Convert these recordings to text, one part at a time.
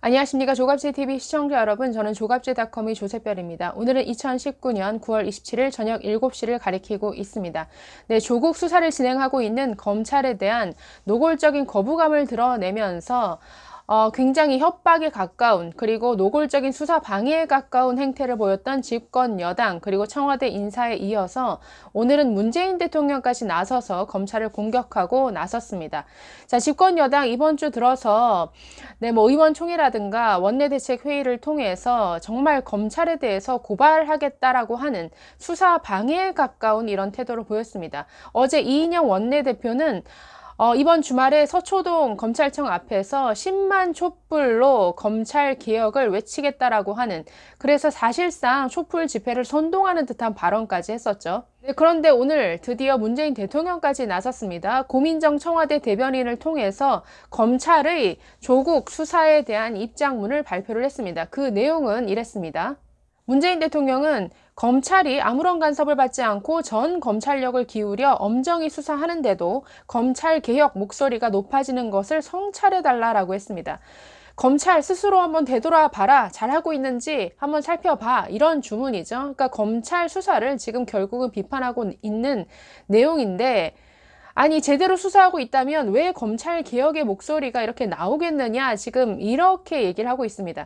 안녕하십니까 조갑지TV 시청자 여러분 저는 조갑지닷컴의 조세별입니다. 오늘은 2019년 9월 27일 저녁 7시를 가리키고 있습니다. 네, 조국 수사를 진행하고 있는 검찰에 대한 노골적인 거부감을 드러내면서 어, 굉장히 협박에 가까운 그리고 노골적인 수사 방해에 가까운 행태를 보였던 집권 여당 그리고 청와대 인사에 이어서 오늘은 문재인 대통령까지 나서서 검찰을 공격하고 나섰습니다. 자, 집권 여당 이번 주 들어서 네, 뭐 의원총회라든가 원내대책 회의를 통해서 정말 검찰에 대해서 고발하겠다라고 하는 수사 방해에 가까운 이런 태도를 보였습니다. 어제 이인영 원내대표는 어, 이번 주말에 서초동 검찰청 앞에서 10만 촛불로 검찰 개혁을 외치겠다라고 하는 그래서 사실상 촛불 집회를 선동하는 듯한 발언까지 했었죠. 네, 그런데 오늘 드디어 문재인 대통령까지 나섰습니다. 고민정 청와대 대변인을 통해서 검찰의 조국 수사에 대한 입장문을 발표를 했습니다. 그 내용은 이랬습니다. 문재인 대통령은 검찰이 아무런 간섭을 받지 않고 전 검찰력을 기울여 엄정히 수사하는데도 검찰 개혁 목소리가 높아지는 것을 성찰해달라라고 했습니다. 검찰 스스로 한번 되돌아 봐라. 잘하고 있는지 한번 살펴봐. 이런 주문이죠. 그러니까 검찰 수사를 지금 결국은 비판하고 있는 내용인데, 아니 제대로 수사하고 있다면 왜 검찰 개혁의 목소리가 이렇게 나오겠느냐 지금 이렇게 얘기를 하고 있습니다.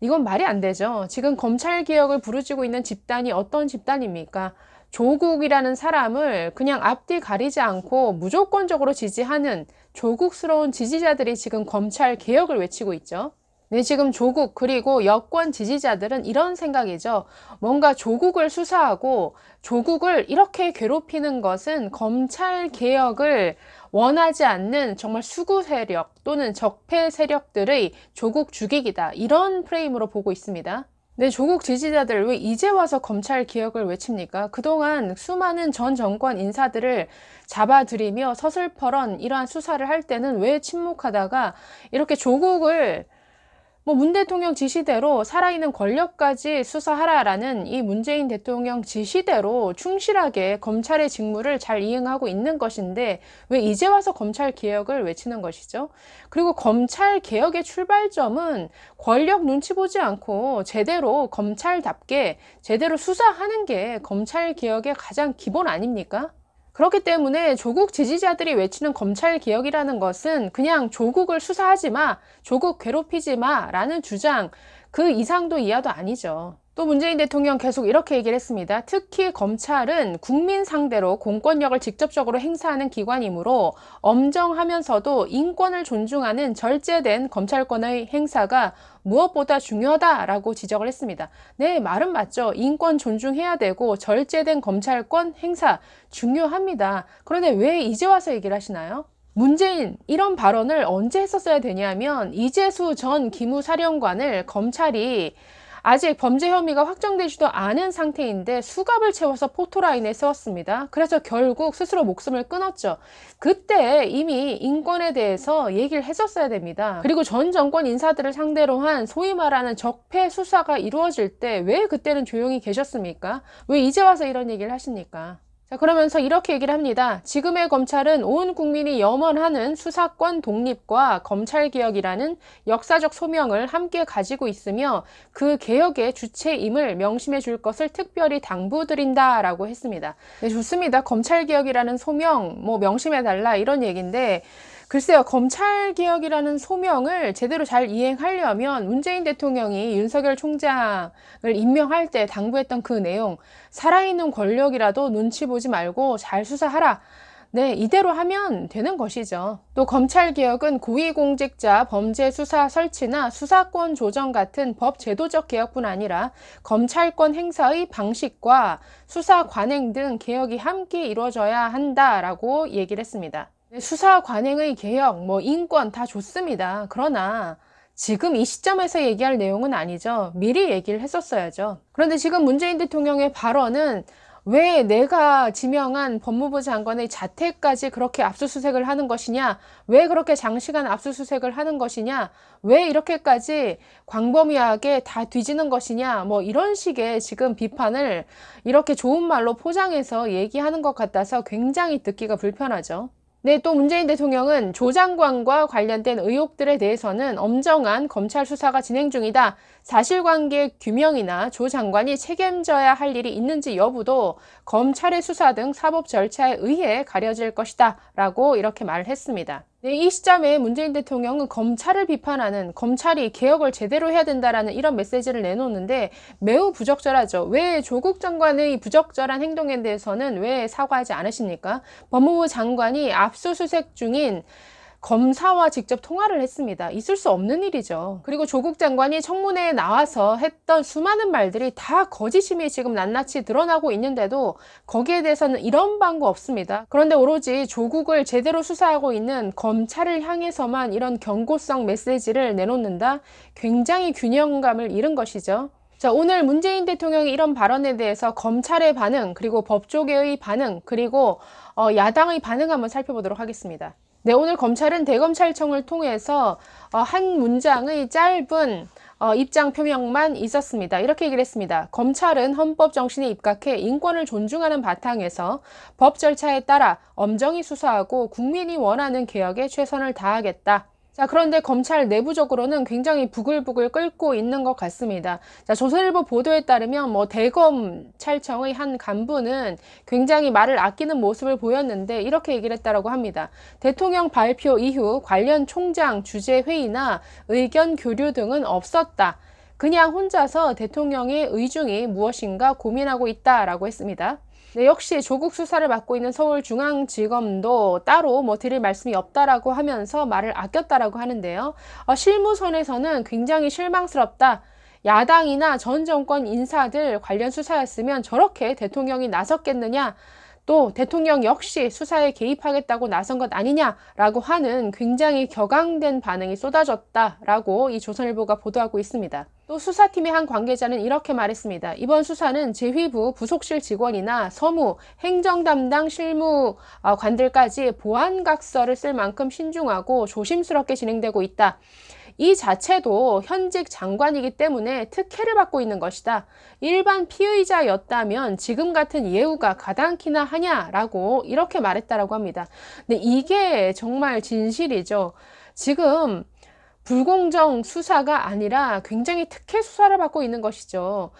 이건 말이 안 되죠. 지금 검찰 개혁을 부르짖고 있는 집단이 어떤 집단입니까? 조국이라는 사람을 그냥 앞뒤 가리지 않고 무조건적으로 지지하는 조국스러운 지지자들이 지금 검찰 개혁을 외치고 있죠. 네, 지금 조국 그리고 여권 지지자들은 이런 생각이죠. 뭔가 조국을 수사하고 조국을 이렇게 괴롭히는 것은 검찰 개혁을 원하지 않는 정말 수구 세력 또는 적폐 세력들의 조국 죽이기다. 이런 프레임으로 보고 있습니다. 네, 조국 지지자들 왜 이제 와서 검찰 개혁을 외칩니까? 그동안 수많은 전 정권 인사들을 잡아들이며 서슬퍼런 이러한 수사를 할 때는 왜 침묵하다가 이렇게 조국을 뭐문 대통령 지시대로 살아있는 권력까지 수사하라라는 이 문재인 대통령 지시대로 충실하게 검찰의 직무를 잘 이행하고 있는 것인데 왜 이제 와서 검찰 개혁을 외치는 것이죠? 그리고 검찰 개혁의 출발점은 권력 눈치 보지 않고 제대로 검찰답게 제대로 수사하는 게 검찰 개혁의 가장 기본 아닙니까? 그렇기 때문에 조국 지지자들이 외치는 검찰 개혁이라는 것은 그냥 조국을 수사하지 마, 조국 괴롭히지 마 라는 주장 그 이상도 이하도 아니죠. 또 문재인 대통령 계속 이렇게 얘기를 했습니다. 특히 검찰은 국민 상대로 공권력을 직접적으로 행사하는 기관이므로 엄정하면서도 인권을 존중하는 절제된 검찰권의 행사가 무엇보다 중요하다라고 지적을 했습니다. 네, 말은 맞죠. 인권 존중해야 되고 절제된 검찰권 행사 중요합니다. 그런데 왜 이제 와서 얘기를 하시나요? 문재인 이런 발언을 언제 했었어야 되냐면 이재수 전 기무사령관을 검찰이 아직 범죄 혐의가 확정되지도 않은 상태인데 수갑을 채워서 포토라인에 세웠습니다. 그래서 결국 스스로 목숨을 끊었죠. 그때 이미 인권에 대해서 얘기를 했었어야 됩니다. 그리고 전 정권 인사들을 상대로 한 소위 말하는 적폐 수사가 이루어질 때 왜 그때는 조용히 계셨습니까? 왜 이제 와서 이런 얘기를 하십니까? 그러면서 이렇게 얘기를 합니다. 지금의 검찰은 온 국민이 염원하는 수사권 독립과 검찰개혁이라는 역사적 소명을 함께 가지고 있으며 그 개혁의 주체임을 명심해 줄 것을 특별히 당부드린다 라고 했습니다. 네, 좋습니다. 검찰개혁이라는 소명, 뭐 명심해 달라 이런 얘기인데 글쎄요, 검찰 개혁이라는 소명을 제대로 잘 이행하려면 문재인 대통령이 윤석열 총장을 임명할 때 당부했던 그 내용, 살아있는 권력이라도 눈치 보지 말고 잘 수사하라. 네, 이대로 하면 되는 것이죠. 또 검찰개혁은 고위공직자 범죄 수사 설치나 수사권 조정 같은 법 제도적 개혁뿐 아니라 검찰권 행사의 방식과 수사 관행 등 개혁이 함께 이루어져야 한다라고 얘기를 했습니다. 네, 수사 관행의 개혁, 뭐 인권 다 좋습니다. 그러나 지금 이 시점에서 얘기할 내용은 아니죠. 미리 얘기를 했었어야죠. 그런데 지금 문재인 대통령의 발언은 왜 내가 지명한 법무부 장관의 자택까지 그렇게 압수수색을 하는 것이냐? 왜 그렇게 장시간 압수수색을 하는 것이냐? 왜 이렇게까지 광범위하게 다 뒤지는 것이냐? 뭐 이런 식의 지금 비판을 이렇게 좋은 말로 포장해서 얘기하는 것 같아서 굉장히 듣기가 불편하죠. 네, 또 문재인 대통령은 조장관과 관련된 의혹들에 대해서는 엄정한 검찰 수사가 진행 중이다. 사실관계 규명이나 조 장관이 책임져야 할 일이 있는지 여부도 검찰의 수사 등 사법 절차에 의해 가려질 것이다. 라고 이렇게 말했습니다. 네, 이 시점에 문재인 대통령은 검찰을 비판하는 검찰이 개혁을 제대로 해야 된다라는 이런 메시지를 내놓는데 매우 부적절하죠. 왜 조국 장관의 부적절한 행동에 대해서는 왜 사과하지 않으십니까? 법무부 장관이 압수수색 중인 검사와 직접 통화를 했습니다. 있을 수 없는 일이죠. 그리고 조국 장관이 청문회에 나와서 했던 수많은 말들이 다 거짓임이 지금 낱낱이 드러나고 있는데도 거기에 대해서는 이런 방법 없습니다. 그런데 오로지 조국을 제대로 수사하고 있는 검찰을 향해서만 이런 경고성 메시지를 내놓는다? 굉장히 균형감을 잃은 것이죠. 자, 오늘 문재인 대통령의 이런 발언에 대해서 검찰의 반응, 그리고 법조계의 반응, 그리고 어, 야당의 반응 한번 살펴보도록 하겠습니다. 네, 오늘 검찰은 대검찰청을 통해서 어, 한 문장의 짧은 어, 입장 표명만 있었습니다. 이렇게 얘기를 했습니다. 검찰은 헌법 정신에 입각해 인권을 존중하는 바탕에서 법 절차에 따라 엄정히 수사하고 국민이 원하는 개혁에 최선을 다하겠다. 자, 그런데 검찰 내부적으로는 굉장히 부글부글 끓고 있는 것 같습니다. 자, 조선일보 보도에 따르면 뭐 대검찰청의 한 간부는 굉장히 말을 아끼는 모습을 보였는데 이렇게 얘기를 했다고 합니다. 대통령 발표 이후 관련 총장 주재 회의나 의견 교류 등은 없었다. 그냥 혼자서 대통령의 의중이 무엇인가 고민하고 있다라고 했습니다. 네, 역시 조국 수사를 맡고 있는 서울중앙지검도 따로 뭐 드릴 말씀이 없다라고 하면서 말을 아꼈다라고 하는데요. 어, 실무선에서는 굉장히 실망스럽다. 야당이나 전 정권 인사들 관련 수사였으면 저렇게 대통령이 나섰겠느냐. 또 대통령 역시 수사에 개입하겠다고 나선 것 아니냐라고 하는 굉장히 격앙된 반응이 쏟아졌다라고 이 조선일보가 보도하고 있습니다. 또 수사팀의 한 관계자는 이렇게 말했습니다. 이번 수사는 지휘부 부속실 직원이나 서무, 행정 담당 실무관들까지 어, 보안각서를 쓸 만큼 신중하고 조심스럽게 진행되고 있다. 이 자체도 현직 장관이기 때문에 특혜를 받고 있는 것이다. 일반 피의자였다면 지금 같은 예우가 가당키나 하냐라고 이렇게 말했다라고 합니다. 근데 이게 정말 진실이죠. 지금 불공정 수사가 아니라 굉장히 특혜 수사를 받고 있는 것이죠.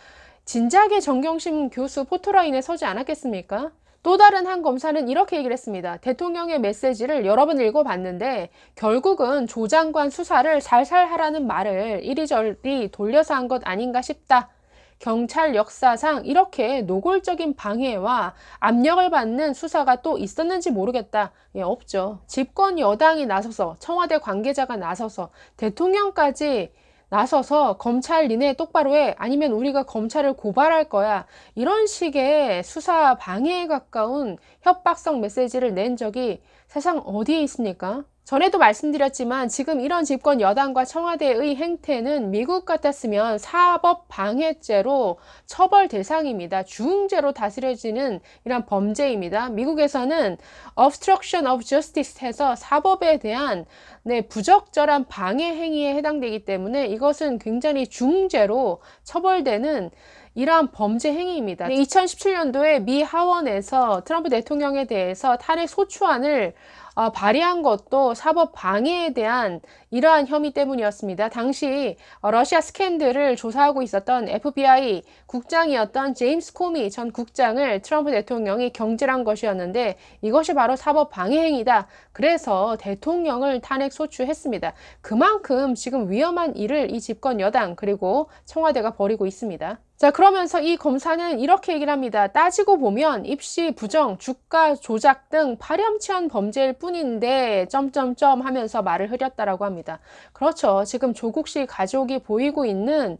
진작에 정경심 교수 포토라인에 서지 않았겠습니까? 또 다른 한 검사는 이렇게 얘기를 했습니다. 대통령의 메시지를 여러 번 읽어봤는데 결국은 조 장관 수사를 살살 하라는 말을 이리저리 돌려서 한 것 아닌가 싶다. 경찰 역사상 이렇게 노골적인 방해와 압력을 받는 수사가 또 있었는지 모르겠다. 예, 없죠. 집권 여당이 나서서 청와대 관계자가 나서서 대통령까지 나서서 검찰 니네 똑바로 해 아니면 우리가 검찰을 고발할 거야 이런 식의 수사 방해에 가까운 협박성 메시지를 낸 적이 세상 어디에 있습니까? 전에도 말씀드렸지만 지금 이런 집권 여당과 청와대의 행태는 미국 같았으면 사법 방해죄로 처벌 대상입니다. 중죄로 다스려지는 이런 범죄입니다. 미국에서는 obstruction of justice 해서 사법에 대한 네, 부적절한 방해 행위에 해당되기 때문에 이것은 굉장히 중죄로 처벌되는 이러한 범죄 행위입니다. 2017년도에 미 하원에서 트럼프 대통령에 대해서 탄핵 소추안을 아, 발의한 것도 사법 방해에 대한 이러한 혐의 때문이었습니다. 당시 러시아 스캔들을 조사하고 있었던 FBI 국장이었던 제임스 코미 전 국장을 트럼프 대통령이 경질한 것이었는데 이것이 바로 사법 방해 행위다. 그래서 대통령을 탄핵 소추했습니다. 그만큼 지금 위험한 일을 이 집권 여당 그리고 청와대가 벌이고 있습니다. 자, 그러면서 이 검사는 이렇게 얘기를 합니다. 따지고 보면 입시 부정, 주가 조작 등 파렴치한 범죄일 뿐인데 점점점 하면서 말을 흐렸다라고 합니다. 있습니다. 그렇죠. 지금 조국식 가족이 보이고 있는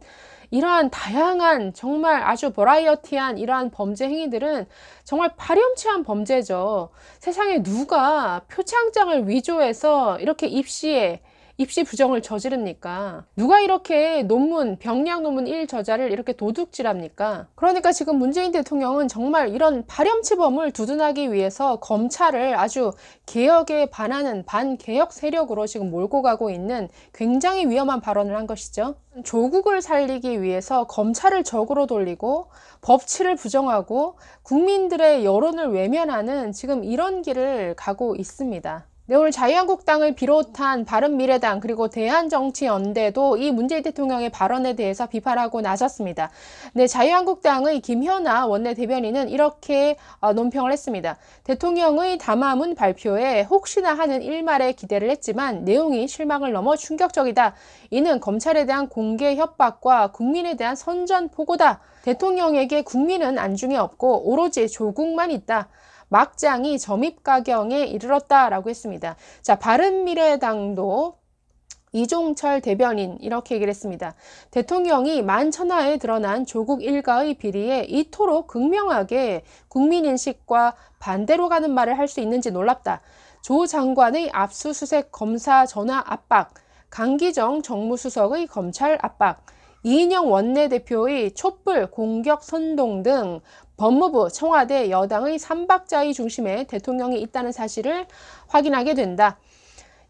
이러한 다양한 정말 아주 버라이어티한 이러한 범죄 행위들은 정말 파렴치한 범죄죠. 세상에 누가 표창장을 위조해서 이렇게 입시에 입시 부정을 저지릅니까? 누가 이렇게 논문, 병량 논문 1 저자를 이렇게 도둑질합니까? 그러니까 지금 문재인 대통령은 정말 이런 발염치범을 두둔하기 위해서 검찰을 아주 개혁에 반하는 반개혁 세력으로 지금 몰고 가고 있는 굉장히 위험한 발언을 한 것이죠. 조국을 살리기 위해서 검찰을 적으로 돌리고 법치를 부정하고 국민들의 여론을 외면하는 지금 이런 길을 가고 있습니다. 네, 오늘 자유한국당을 비롯한 바른미래당 그리고 대한정치연대도 이 문재인 대통령의 발언에 대해서 비판하고 나섰습니다. 네, 자유한국당의 김현아 원내대변인은 이렇게 어, 논평을 했습니다. 대통령의 담화문 발표에 혹시나 하는 일말에 기대를 했지만 내용이 실망을 넘어 충격적이다. 이는 검찰에 대한 공개 협박과 국민에 대한 선전포고다. 대통령에게 국민은 안중에 없고 오로지 조국만 있다. 막장이 점입 가경에 이르렀다라고 했습니다. 자, 바른미래당도 이종철 대변인 이렇게 얘기를 했습니다. 대통령이 만천하에 드러난 조국 일가의 비리에 이토록 극명하게 국민인식과 반대로 가는 말을 할 수 있는지 놀랍다. 조 장관의 압수수색 검사 전화 압박, 강기정 정무수석의 검찰 압박, 이인영 원내대표의 촛불 공격 선동 등 법무부, 청와대, 여당의 삼박자의 중심에 대통령이 있다는 사실을 확인하게 된다.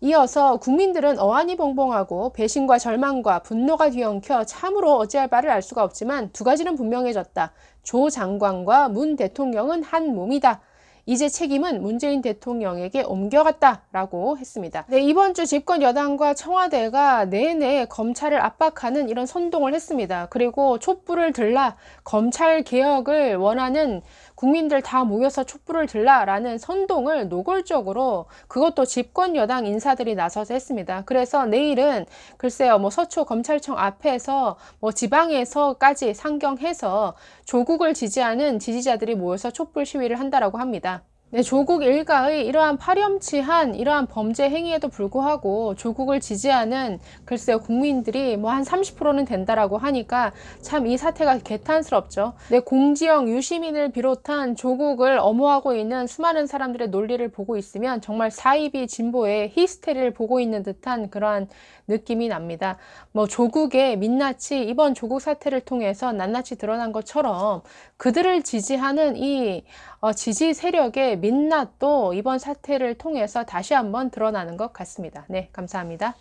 이어서 국민들은 어안이 봉봉하고 배신과 절망과 분노가 뒤엉켜 참으로 어찌할 바를 알 수가 없지만 두 가지는 분명해졌다. 조 장관과 문 대통령은 한 몸이다. 이제 책임은 문재인 대통령에게 옮겨갔다라고 했습니다. 네, 이번 주 집권 여당과 청와대가 내내 검찰을 압박하는 이런 선동을 했습니다. 그리고 촛불을 들라 검찰 개혁을 원하는 국민들 다 모여서 촛불을 들라라는 선동을 노골적으로 그것도 집권 여당 인사들이 나서서 했습니다. 그래서 내일은 글쎄요, 뭐 서초 검찰청 앞에서 뭐 지방에서까지 상경해서 조국을 지지하는 지지자들이 모여서 촛불 시위를 한다라고 합니다. 네, 조국 일가의 이러한 파렴치한 이러한 범죄 행위에도 불구하고 조국을 지지하는 글쎄요 국민들이 뭐 한 30%는 된다라고 하니까 참 이 사태가 개탄스럽죠. 네, 공지영 유시민을 비롯한 조국을 엄호하고 있는 수많은 사람들의 논리를 보고 있으면 정말 사이비 진보의 히스테리를 보고 있는 듯한 그러한 느낌이 납니다. 뭐 조국의 민낯이 이번 조국 사태를 통해서 낱낱이 드러난 것처럼 그들을 지지하는 이 어, 지지 세력의 민낯도 이번 사태를 통해서 다시 한번 드러나는 것 같습니다. 네, 감사합니다.